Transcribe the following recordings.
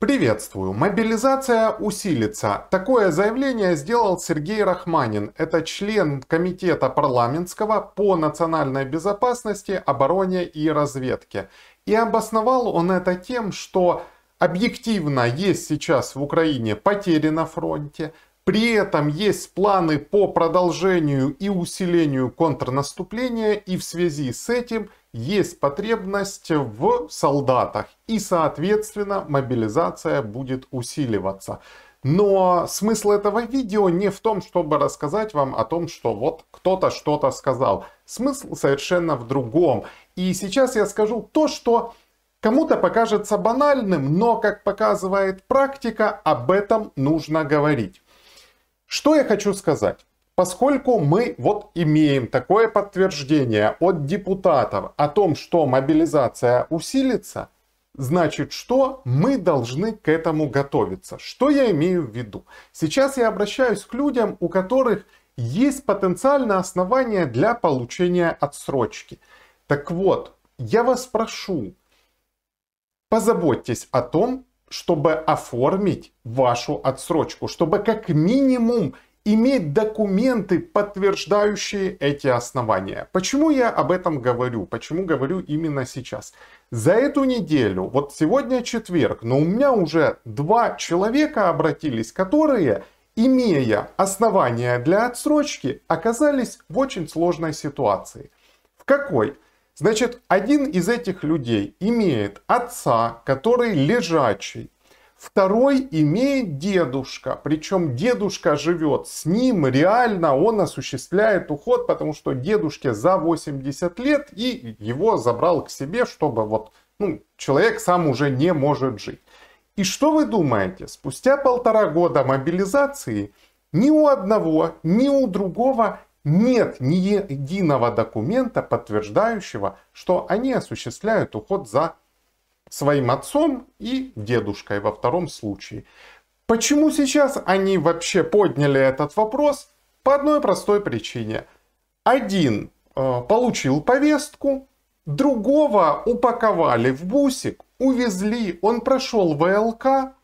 Приветствую. Мобилизация усилится. Такое заявление сделал Сергей Рахманин. Это член Комитета парламентского по национальной безопасности, обороне и разведке. И обосновал он это тем, что объективно есть сейчас в Украине потери на фронте, при этом есть планы по продолжению и усилению контрнаступления, и в связи с этим есть потребность в солдатах, и, соответственно, мобилизация будет усиливаться. Но смысл этого видео не в том, чтобы рассказать вам о том, что вот кто-то что-то сказал. Смысл совершенно в другом. И сейчас я скажу то, что кому-то покажется банальным, но, как показывает практика, об этом нужно говорить. Что я хочу сказать? Поскольку мы вот имеем такое подтверждение от депутатов о том, что мобилизация усилится, Значит, что мы должны к этому готовиться? Что я имею в виду? Сейчас я обращаюсь к людям, у которых есть потенциальное основание для получения отсрочки. Так вот, я вас прошу, позаботьтесь о том, чтобы оформить вашу отсрочку, чтобы как минимум иметь документы, подтверждающие эти основания. Почему я об этом говорю? Почему говорю именно сейчас? За эту неделю, вот сегодня четверг, но у меня уже два человека обратились, которые, имея основания для отсрочки, оказались в очень сложной ситуации. В какой? Значит, один из этих людей имеет отца, который лежачий. Второй имеет дедушка, причем дедушка живет с ним, реально он осуществляет уход, потому что дедушке за 80 лет и его забрал к себе, чтобы вот ну, человек сам уже не может жить. И что вы думаете, спустя полтора года мобилизации ни у одного, ни у другого нет ни единого документа, подтверждающего, что они осуществляют уход за своим отцом и дедушкой во втором случае. Почему сейчас они вообще подняли этот вопрос? По одной простой причине. Один э, получил повестку, другого упаковали в бусик, увезли, он прошел ВЛК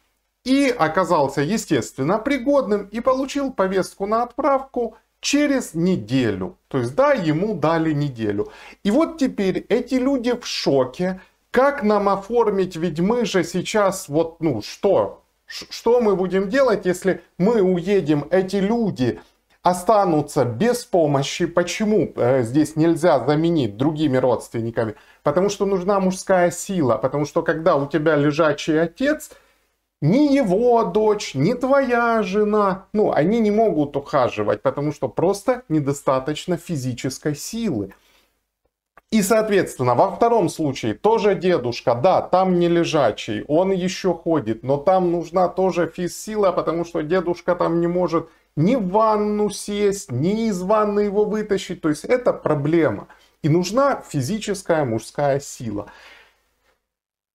и оказался, естественно, пригодным и получил повестку на отправку – через неделю. То есть, да, ему дали неделю. И вот теперь эти люди в шоке. Как нам оформить, ведь мы же сейчас, вот, ну, что? Что мы будем делать, если мы уедем, эти люди останутся без помощи? Почему э, здесь нельзя заменить другими родственниками? Потому что нужна мужская сила, потому что когда у тебя лежачий отец – ни его дочь, ни твоя жена, ну, они не могут ухаживать, потому что просто недостаточно физической силы. И, соответственно, во втором случае тоже дедушка, да, там не лежачий, он еще ходит, но там нужна тоже физсила, потому что дедушка там не может ни в ванну сесть, ни из ванны его вытащить. То есть это проблема. И нужна физическая мужская сила.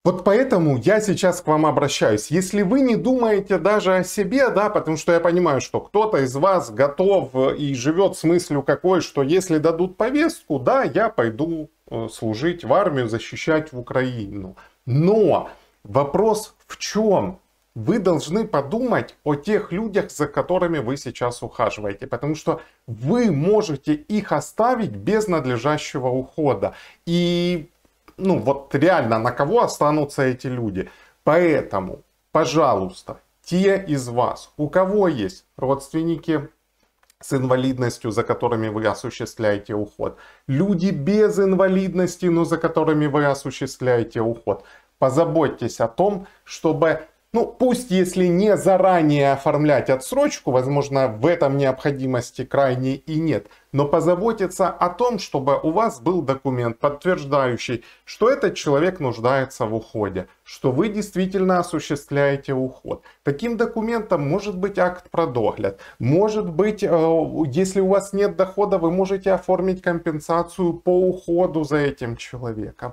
Вот поэтому я сейчас к вам обращаюсь. Если вы не думаете даже о себе, да, потому что я понимаю, что кто-то из вас готов э, и живет с мыслью какой, что если дадут повестку, да, я пойду э, служить в армию, защищать в Украину. Но вопрос в чем? Вы должны подумать о тех людях, за которыми вы сейчас ухаживаете, потому что вы можете их оставить без надлежащего ухода. И ну вот реально на кого останутся эти люди. Поэтому, пожалуйста, те из вас, у кого есть родственники с инвалидностью, за которыми вы осуществляете уход, люди без инвалидности, но за которыми вы осуществляете уход, позаботьтесь о том, чтобы ну, пусть если не заранее оформлять отсрочку, возможно, в этом необходимости крайней и нет, но позаботиться о том, чтобы у вас был документ, подтверждающий, что этот человек нуждается в уходе, что вы действительно осуществляете уход. Таким документом может быть акт про может быть, э, если у вас нет дохода, вы можете оформить компенсацию по уходу за этим человеком.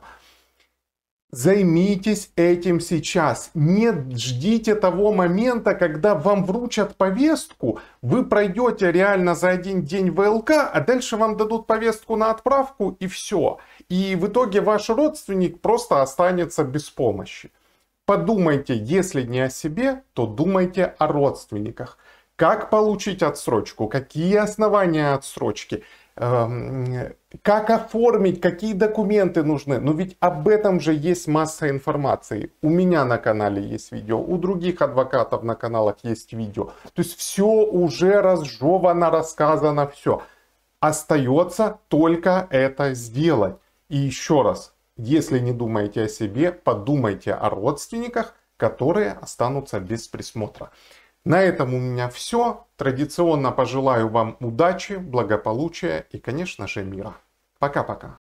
Займитесь этим сейчас. Не ждите того момента, когда вам вручат повестку. Вы пройдете реально за один день ВЛК, а дальше вам дадут повестку на отправку и все. И в итоге ваш родственник просто останется без помощи. Подумайте, если не о себе, то думайте о родственниках. Как получить отсрочку? Какие основания отсрочки? Эм, как оформить, какие документы нужны. Но ну, ведь об этом же есть масса информации. У меня на канале есть видео, у других адвокатов на каналах есть видео. То есть все уже разжевано, рассказано, все. Остается только это сделать. И еще раз, если не думаете о себе, подумайте о родственниках, которые останутся без присмотра. На этом у меня все. Традиционно пожелаю вам удачи, благополучия и, конечно же, мира. Пока-пока.